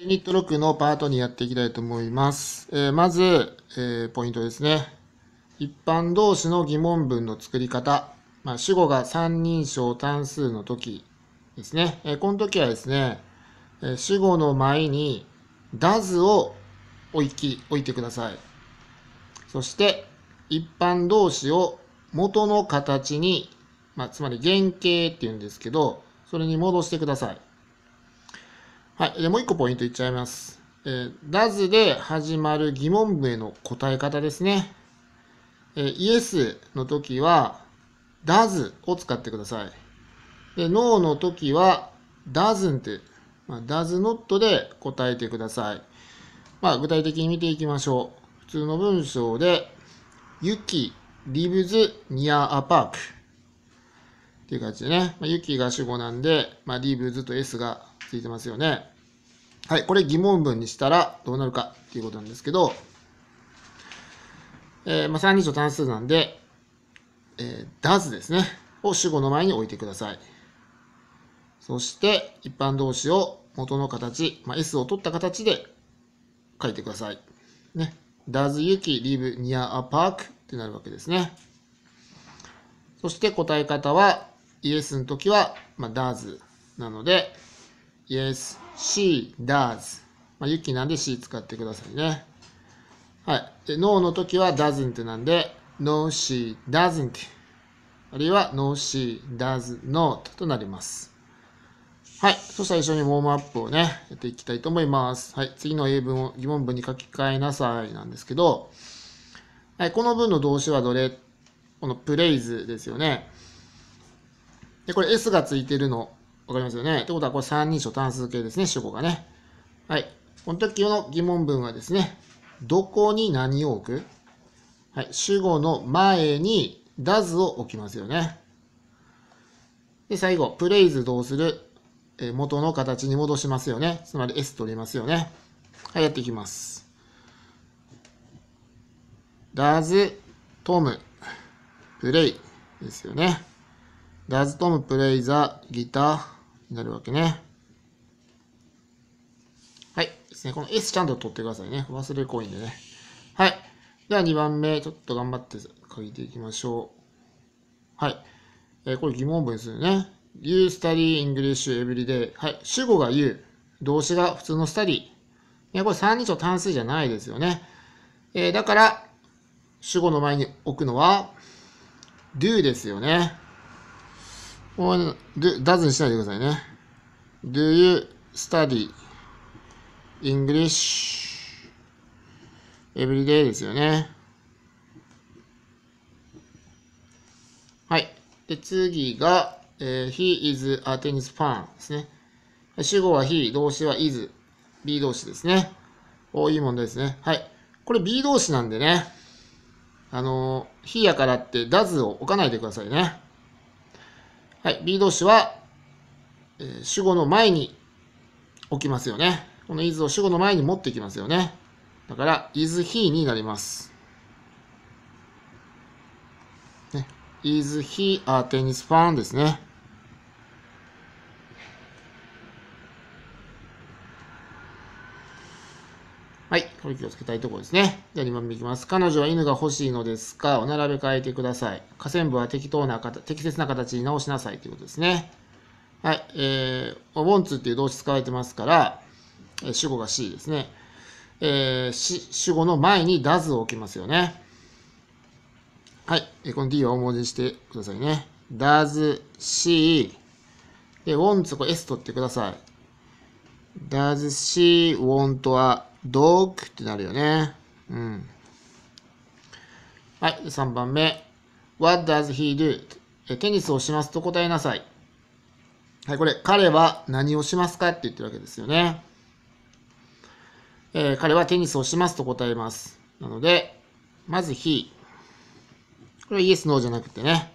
ユニット6のパートにやっていきたいと思います。えー、まず、えー、ポイントですね。一般動詞の疑問文の作り方。まあ、主語が三人称単数の時ですね。えー、この時はですね、え主語の前にだずを置き置いてください。そして、一般動詞を元の形に、まあ、つまり原型っていうんですけど、それに戻してください。はい。で、もう一個ポイントいっちゃいます。えー、d o で始まる疑問文への答え方ですね。えー、yes の時は d o を使ってください。で、no の時は d o e っ n まあ、does not で答えてください。まあ、具体的に見ていきましょう。普通の文章で、雪 lives near a park っていう感じでね、まあ、雪が主語なんで、まあ、lives と s がついてますよね。はい、これ疑問文にしたらどうなるかっていうことなんですけど、えー、まあ、3人称単数なんで、えー、does ですね、を主語の前に置いてください。そして、一般動詞を元の形、まあ、S を取った形で書いてください。ね。does Yuki live near a park? ってなるわけですね。そして答え方は、イエスの時は、まあ、does なので、Yes, she does. まあ、ユキなんで she 使ってくださいね。はい。で、no の時は doesn't なんで、no, she doesn't。あるいは、no, she does not となります。はい。そしら最初にウォームアップをね、やっていきたいと思います。はい。次の英文を疑問文に書き換えなさいなんですけど、はい、この文の動詞はどれこのプレイズですよね。で、これ S がついてるのわかりますよね。ってことは、これ三人称単数形ですね、主語がね。はい。この時の疑問文はですね、どこに何を置くはい。主語の前に does を置きますよね。で、最後、praise どうするえ元の形に戻しますよね。つまり S 取りますよね。はい、やっていきます。does Tom play ですよね。does Tom play the guitar? になるわけね。はい。ですね。この S ちゃんと取ってくださいね。忘れコインでね。はい。では2番目、ちょっと頑張って書いていきましょう。はい。えー、これ疑問文ですよね。You study English every day. はい。主語が you。動詞が普通の study。これ3人称単数じゃないですよね。えー、だから、主語の前に置くのは do ですよね。もう、で、ダズにしないでくださいね。Do you study English every day ですよね。はい。で、次が、えー、he is a tennis fan ですね。主語は he、動詞は is、B 動詞ですね。おいい問題ですね。はい。これ B 動詞なんでね、あの he やからって does を置かないでくださいね。はい、B 動詞は、えー、主語の前に置きますよね。この is を主語の前に持っていきますよね。だから、is he になります。ね、is he a tennis fan ですね。はい。これ気をつけたいところですね。じゃあ2番目いきます。彼女は犬が欲しいのですかお並べ替えてください。下線部は適当な形、適切な形に直しなさいということですね。はい。えー、お盆つっていう動詞使われてますから、えー、主語が C ですね。えー、主語の前に does を置きますよね。はい。えー、この D は大文字にしてくださいね。d o C。s s e で、wants これ S 取ってください。does she want a ドッグってなるよね。うん。はい、3番目。What does he do? テニスをしますと答えなさい。はい、これ、彼は何をしますかって言ってるわけですよね。えー、彼はテニスをしますと答えます。なので、まず he。これ yes, no じゃなくてね。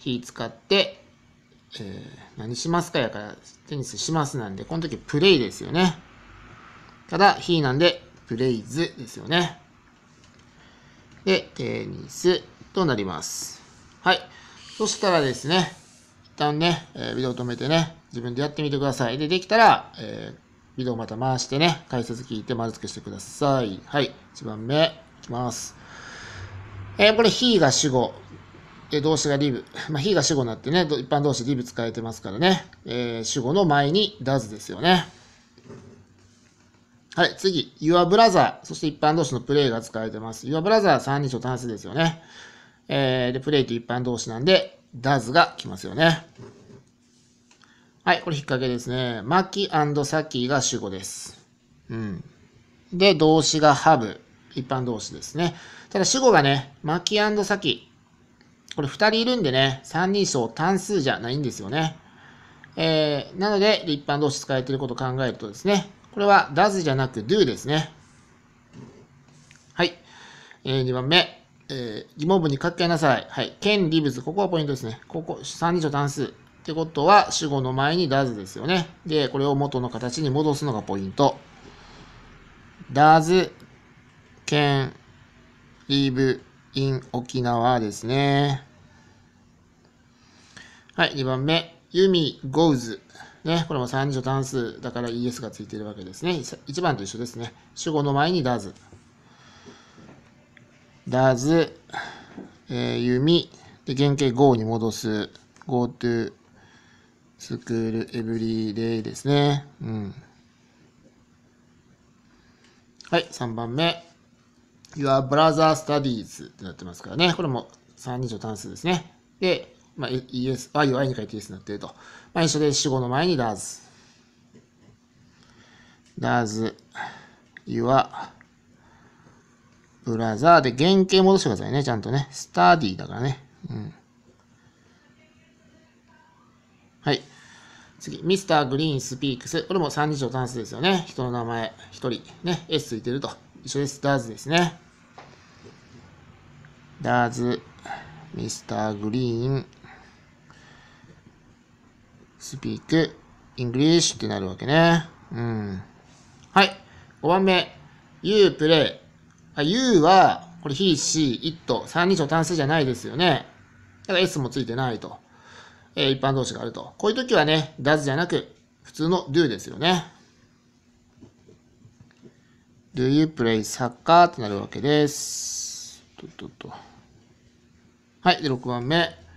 he 使って、えー、何しますかやから、テニスしますなんで、この時プレイですよね。ただ、非なんで、プレイズですよね。で、テニスとなります。はい。そしたらですね、一旦ね、えビデオ止めてね、自分でやってみてください。で、できたら、えー、ビデオまた回してね、解説聞いて丸付けしてください。はい。一番目、いきます。えー、これ、he が主語。で、動詞が live。まあ、he が主語になってね、一般動詞 live 使えてますからね。えー、主語の前に does ですよね。はい、次、Your Brother、そして一般同士のプレイが使われてます。Your Brother 3人称単数ですよね。えー、で、プレイて一般同士なんで、does が来ますよね。はい、これ引っ掛けですね。マキサキが主語です。うん。で、動詞が h a 一般動詞ですね。ただ主語がね、マキサキ。これ2人いるんでね、三人称単数じゃないんですよね。えー、なので、一般同士使えてることを考えるとですね、これは does じゃなく do ですね。はい。えー、2番目。えー、疑問文に書き換えなさい。はい。can lives。ここはポイントですね。ここ、三人称単数。ってことは、主語の前に does ですよね。で、これを元の形に戻すのがポイント。does can l a v e in 沖縄ですね。はい。2番目。ユミ、ゴウズ。ね、これも三女単数だから ES がついているわけですね。1番と一緒ですね。主語の前にダズ。ダズ、えー、弓。で、原型 go に戻す。go to school every day ですね。うん。はい、3番目。your brother studies ってなってますからね。これも3人称単数ですね。で、まあ、イエス、Y を I に書いて ES になっていると。まあ、一緒で主語の前に does。does your brother で原型戻してくださいね、ちゃんとね。study だからね。うん。はい。次、ミスターグリーンスピークス。これも三人称単数ですよね。人の名前、一人。ね、S ついてると。一緒です。does ですね。does Mr. Green speak English ってなるわけね。うん。はい。5番目。you play. あ、you は、これ he, she, it。3人称単数じゃないですよね。だから s もついてないと。えー、一般動詞があると。こういう時はね、does じゃなく、普通の do ですよね。do you play soccer? ってなるわけです。ととと。はい。で、6番目。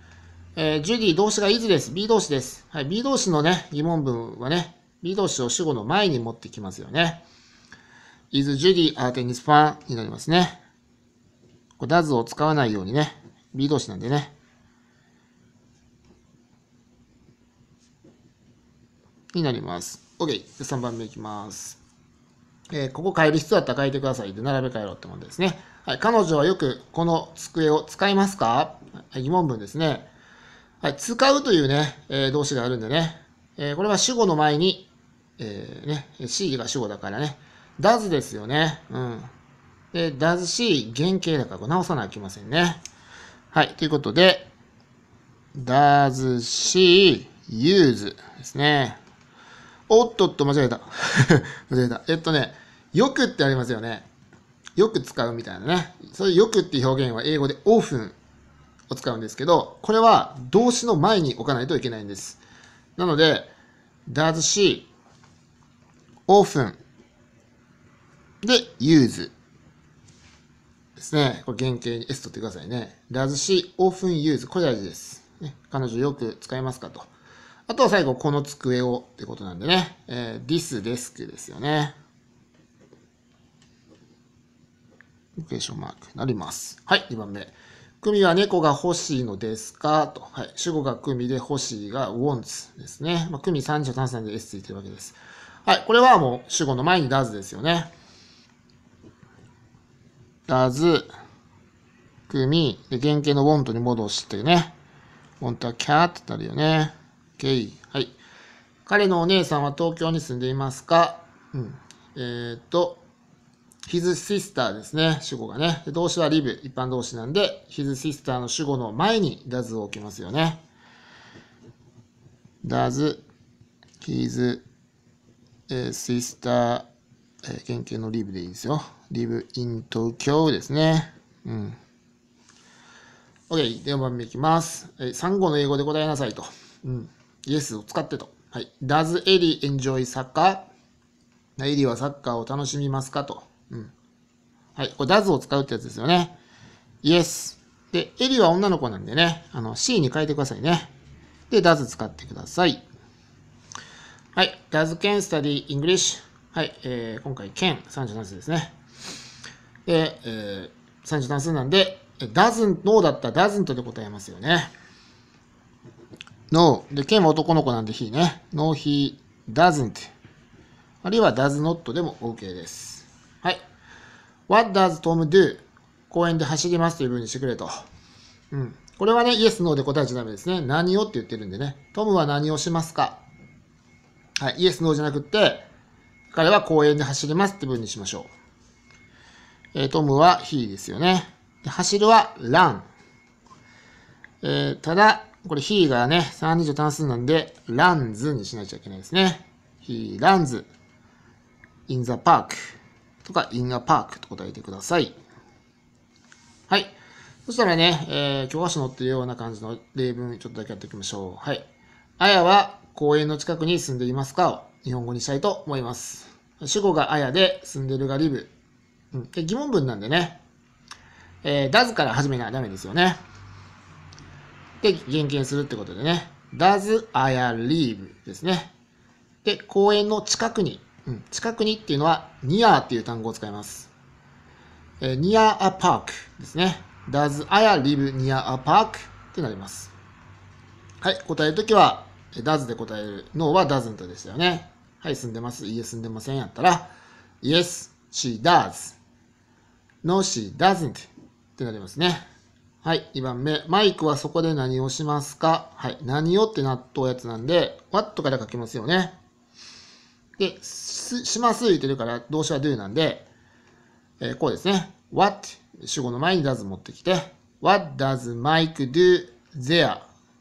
えー、ジュディ動詞がイズです。B 動詞です。はい、B 動詞のね、疑問文はね、B 動詞を主語の前に持ってきますよね。is Judy a tennis fan になりますね。こ does を使わないようにね、B 動詞なんでね。になります。OK。3番目いきます。えー、ここ変える必要あったら変えてください。で、並べ替えろってもんですね。はい。彼女はよくこの机を使いますか、はい、疑問文ですね。はい、使うというね、えー、動詞があるんでね、えー、これは主語の前に、えー、ね、C が主語だからね、does ですよね。うん。で、does 原型だから直さなきゃいけませんね。はい、ということで、does s use ですね。おっとっと、間違えた。間違えた。えっとね、よくってありますよね。よく使うみたいなね。そういうよくって表現は英語でオフ t を使うんですけど、これは動詞の前に置かないといけないんです。なので、does she often で use ですね。これ原型に S 取ってくださいね。does she often use これ大事です。ね、彼女よく使いますかと。あとは最後、この机をってことなんでね。えー、this desk ですよね。クエーションマークになります。はい、2番目。組は猫が欲しいのですかと。はい。主語が組で欲しいが wants ですね。まあ、組33歳で S ついてるわけです。はい。これはもう主語の前に does ですよね。does 組で原型の want に戻してね。want は cat ってなるよね。ok。はい。彼のお姉さんは東京に住んでいますかうん。えっ、ー、と、his sister ですね。主語がね。動詞はリブ、一般動詞なんで、his sister の主語の前に does を置きますよね。does his sister 原型のリブでいいですよ。リブイン in Tokyo ですね。うん。OK。で4番目いきます。3語の英語で答えなさいと。うん。Yes を使ってと。はい。Does Ellie enjoy soccer? エリーはサッカーを楽しみますかと。うん。はい。これ、d o e を使うってやつですよね。yes。で、エリは女の子なんでね、あの、C に変えてくださいね。で、d o e 使ってください。はい。does can study English。はい。えー、今回、can 三十7数ですね。で、えー、十7数なんで、doesn't n o だったら doesn't で答えますよね。no。で、can は男の子なんで he ね。no, he doesn't。あるいは does not でも OK です。はい。What does Tom do? 公園で走りますという風にしてくれと。うん。これはね、イエス、ノーで答えちゃダメですね。何をって言ってるんでね。トムは何をしますかはい。イエス、ノーじゃなくって、彼は公園で走りますって文にしましょう。えー、トムは he ですよね。で走るは run。えー、ただ、これ he がね、320単数なんで、runs にしなきゃいけないですね。he runs in the park。とか、インナーパークと答えてください。はい。そしたらね、えー、教科書載ってるような感じの例文、ちょっとだけやっていきましょう。はい。あやは公園の近くに住んでいますかを日本語にしたいと思います。主語があやで、住んでるがリブ。うん、疑問文なんでね、えー、does から始めなダメですよね。で、言減するってことでね、does リ live ですね。で、公園の近くにうん、近くにっていうのは、near っていう単語を使います。えー、near a park ですね。does I live near a park? ってなります。はい、答えるときは、does で答える。no は doesn't でしたよね。はい、住んでます。家住んでませんやったら、yes, she does. no, she doesn't ってなりますね。はい、2番目。マイクはそこで何をしますかはい、何をってなったやつなんで、what から書きますよね。で、します言ってるから動詞は do なんで、えー、こうですね。what 主語の前に does 持ってきて、what does Mike do there?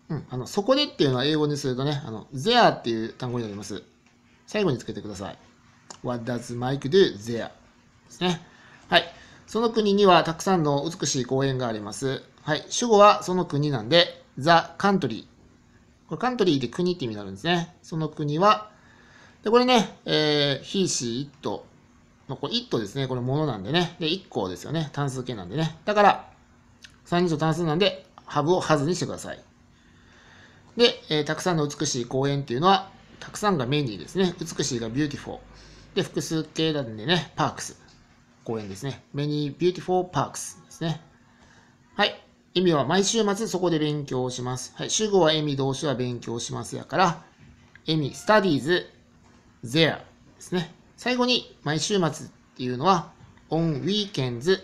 うん、あのそこでっていうのは英語にするとね、あの there っていう単語になります。最後につけてください。What does Mike do there? ですね。はい。その国にはたくさんの美しい公園があります。はい。主語はその国なんで、the country。これカントリーで国って意味になるんですね。その国はで、これね、えー、非子一と。の、これ一とですね。これものなんでね。で、一個ですよね。単数形なんでね。だから、三人と単数なんで、ハブをハズにしてください。で、えー、たくさんの美しい公園っていうのは、たくさんがメニーですね。美しいがビューティフォー。で、複数形なんでね、パークス。公園ですね。メニービューティフォーパークスですね。はい。意味は毎週末そこで勉強します。はい。主語は意味、動詞は勉強しますやから、意味、studies there ですね。最後に、毎週末っていうのは、on weekends、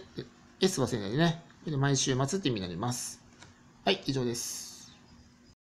S 忘れないでね。毎週末って意味になります。はい、以上です。